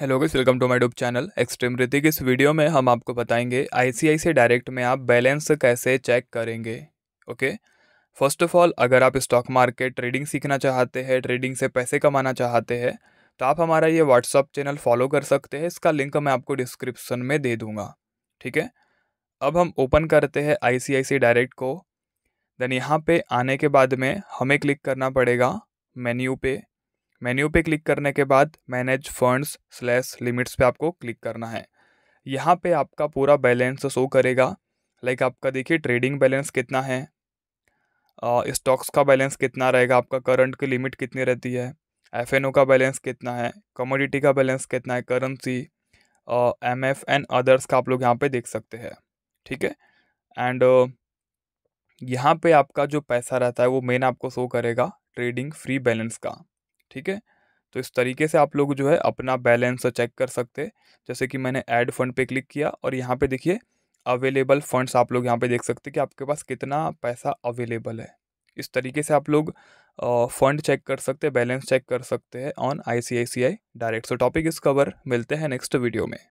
hello guys welcome to my YouTube channel extreme Hrithik इस video में हम आपको बताएंगे आईसीआईसीआई डायरेक्ट में आप बैलेंस कैसे चेक करेंगे ओके फर्स्ट ऑफ ऑल अगर आप स्टॉक मार्केट ट्रेडिंग सीखना चाहते हैं ट्रेडिंग से पैसे कमाना चाहते हैं तो आप हमारा ये व्हाट्सअप चैनल फॉलो कर सकते हैं इसका लिंक मैं आपको डिस्क्रिप्सन में दे दूँगा ठीक है अब हम ओपन करते हैं आई डायरेक्ट को देन यहाँ पर आने के बाद में हमें क्लिक करना पड़ेगा मेन्यू पे मेन्यू पे क्लिक करने के बाद मैनेज फंड्स स्लैश लिमिट्स पे आपको क्लिक करना है यहाँ पे आपका पूरा बैलेंस शो करेगा लाइक आपका देखिए ट्रेडिंग बैलेंस कितना है स्टॉक्स का बैलेंस कितना रहेगा आपका करंट की लिमिट कितनी रहती है एफ का बैलेंस कितना है कमोडिटी का बैलेंस कितना है currency M F and others का आप लोग यहाँ पे देख सकते हैं ठीक है एंड uh, यहाँ पे आपका जो पैसा रहता है वो मेन आपको शो करेगा ट्रेडिंग फ्री बैलेंस का ठीक है तो इस तरीके से आप लोग जो है अपना बैलेंस चेक कर सकते हैं जैसे कि मैंने ऐड फंड पे क्लिक किया और यहाँ पे देखिए अवेलेबल फंड्स आप लोग यहाँ पे देख सकते हैं कि आपके पास कितना पैसा अवेलेबल है इस तरीके से आप लोग फंड चेक कर सकते हैं बैलेंस चेक कर सकते हैं on I direct so topic इस कवर मिलते हैं नेक्स्ट वीडियो में